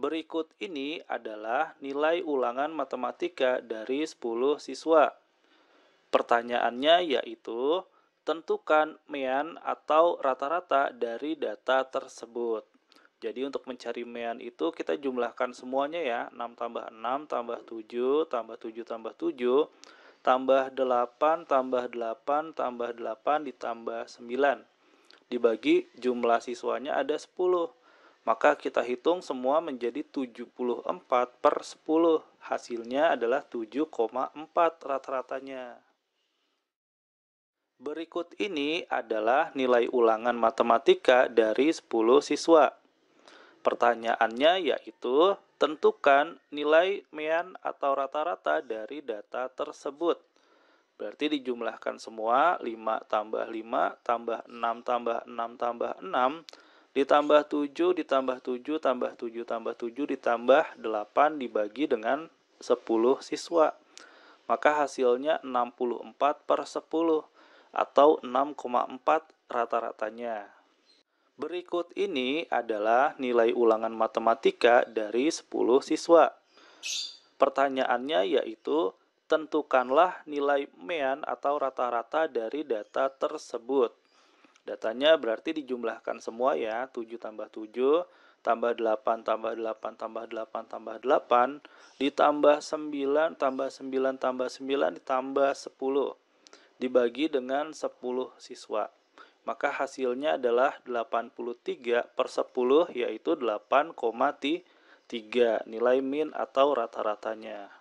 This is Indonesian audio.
Berikut ini adalah nilai ulangan matematika dari 10 siswa. Pertanyaannya yaitu, tentukan mean atau rata-rata dari data tersebut. Jadi untuk mencari mean itu kita jumlahkan semuanya ya, 6 tambah 6 tambah 7 tambah 7 tambah 7 tambah 8 tambah 8 tambah 8 ditambah 9. Dibagi jumlah siswanya ada 10 maka kita hitung semua menjadi 74 per 10. Hasilnya adalah 7,4 rata-ratanya. Berikut ini adalah nilai ulangan matematika dari 10 siswa. Pertanyaannya yaitu, tentukan nilai mean atau rata-rata dari data tersebut. Berarti dijumlahkan semua 5 tambah 5 tambah 6 tambah 6 tambah 6 Ditambah 7, ditambah 7, tambah 7, tambah 7, ditambah 8 dibagi dengan 10 siswa. Maka hasilnya 64 per 10 atau 6,4 rata-ratanya. Berikut ini adalah nilai ulangan matematika dari 10 siswa. Pertanyaannya yaitu tentukanlah nilai mean atau rata-rata dari data tersebut. Datanya berarti dijumlahkan semua ya, 7 tambah 7, tambah 8, tambah 8, tambah 8, tambah 8, ditambah 9, tambah 9, tambah 9, ditambah 10. Dibagi dengan 10 siswa. Maka hasilnya adalah 83 per 10, yaitu 8,3 nilai min atau rata-ratanya.